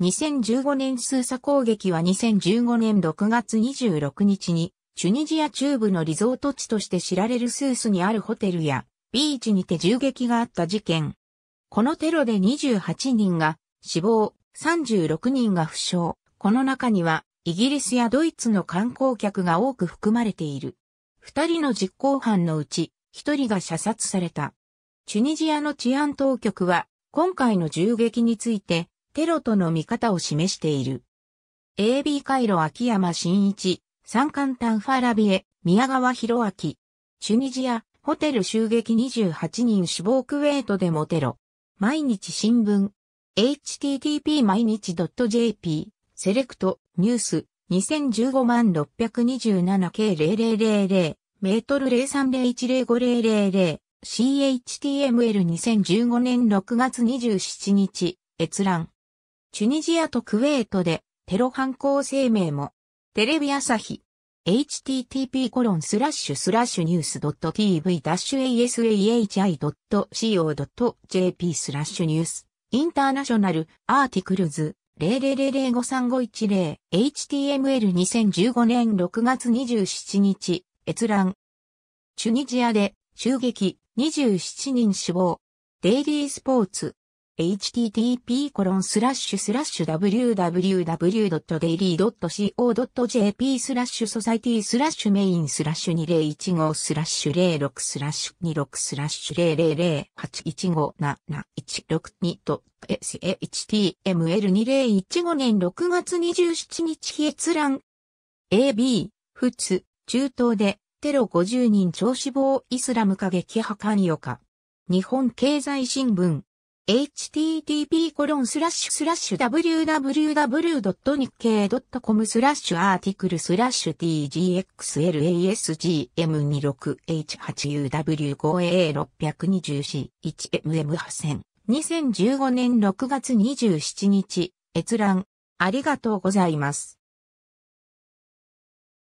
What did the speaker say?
2015年スーサ攻撃は2015年6月26日に、チュニジア中部のリゾート地として知られるスースにあるホテルや、ビーチにて銃撃があった事件。このテロで28人が死亡、36人が負傷。この中には、イギリスやドイツの観光客が多く含まれている。二人の実行犯のうち、一人が射殺された。チュニジアの治安当局は、今回の銃撃について、テロとの見方を示している。AB 回路秋山真一、三冠タンファラビエ、宮川博明。チュニジア、ホテル襲撃28人死亡クウェートでもテロ。毎日新聞。http 毎日 .jp、セレクト、ニュース、2015万627 k 0000、メートル03010500、CHTML2015 年6月27日、閲覧。チュニジアとクウェートでテロ犯行声明も、テレビ朝日、http コロンスラッシュスラッシュニュース .tv-asahi.co.jp スラッシュニュースインターナショナルアーティクルズ 00053510html2015 年6月27日閲覧チュニジアで襲撃27人死亡デイリースポーツ http://www.daily.co.jp スラッシュソサイティスラッシュメインスラッシュ2015スラッシュ06スラッシュ26スラッシュ0 0 8 1 5 7 1 6と SHTML2015 年6月27日閲覧 AB 普通中東でテロ50人超死亡イスラム過激派関与か日本経済新聞 http://www.nikkei.com スラッシュアーティクルスラッシュ t g x l a s g m 2 6 h 8 u w 5 a 6 2 4 1 m m 8 0 0 0 2015年6月27日閲覧ありがとうございます。